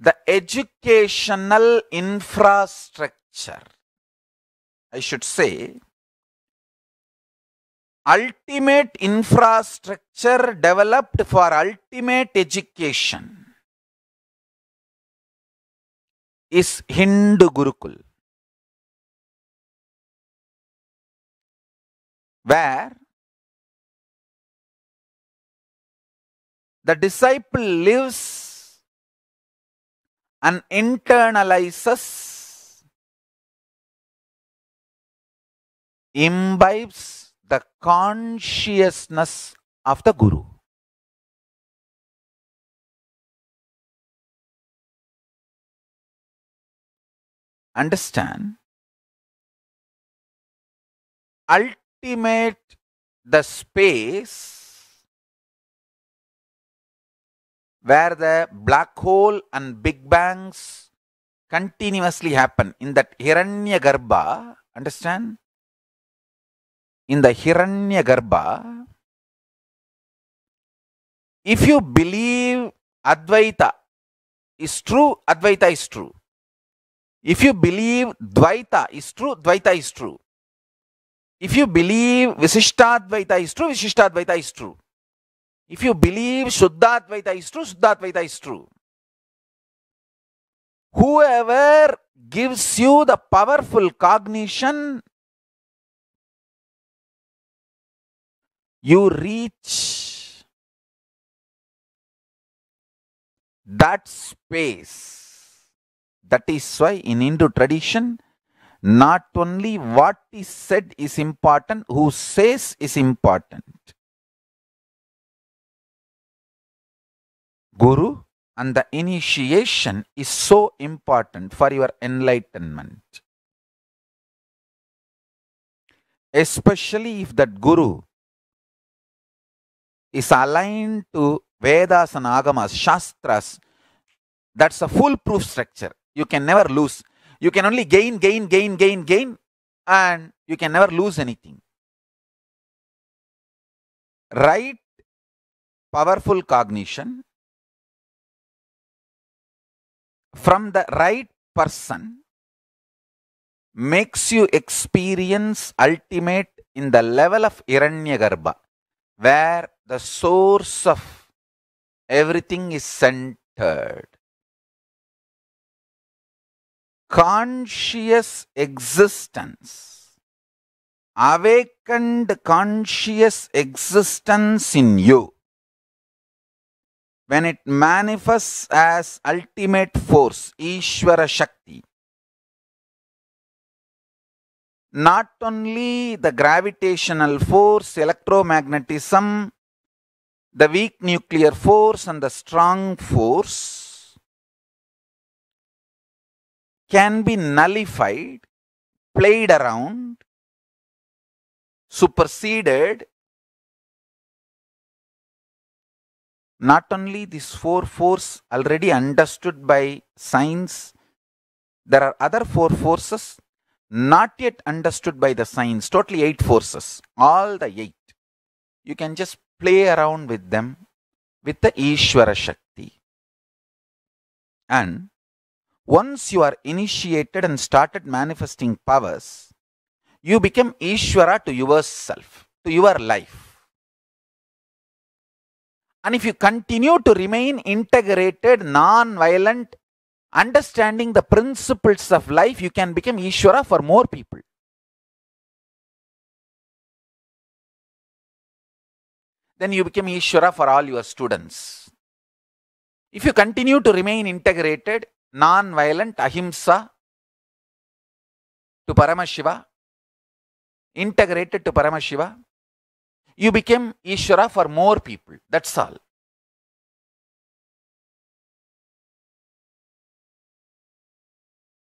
the educational infrastructure, I should say, ultimate infrastructure developed for ultimate education is Hindu Gurukul. Where the disciple lives and internalizes, imbibes the consciousness of the Guru. Understand? Ultimate the space where the black hole and big bangs continuously happen in that Hiranyagarbha. Understand? In the Hiranyagarbha, if you believe Advaita is true, Advaita is true. If you believe Dvaita is true, Dvaita is true. If you believe Visishtadvaita is true, Visishtadvaita is true. If you believe Shuddhadvaita is true, Shuddhadvaita is true. Whoever gives you the powerful cognition, you reach that space. That is why in Hindu tradition, not only what is said is important, who says is important. Guru and the initiation is so important for your enlightenment. Especially if that Guru is aligned to Vedas and Agamas, Shastras, that's a foolproof structure. You can never lose. You can only gain, gain, gain, gain, gain, and you can never lose anything. Right powerful cognition from the right person makes you experience ultimate in the level of Iranyagarbha, where the source of everything is centered. Conscious existence, awakened conscious existence in you when it manifests as ultimate force, Ishvara Shakti, not only the gravitational force, electromagnetism, the weak nuclear force and the strong force can be nullified, played around, superseded not only these four forces already understood by science, there are other four forces not yet understood by the science, totally eight forces, all the eight. You can just play around with them with the Ishwara Shakti. And once you are initiated and started manifesting powers, you become Ishwara to yourself, to your life. And if you continue to remain integrated, non-violent, understanding the principles of life, you can become Ishvara for more people. Then you become Ishvara for all your students. If you continue to remain integrated, non-violent, ahimsa to Paramashiva, integrated to Paramashiva, you became ishra for more people. That's all.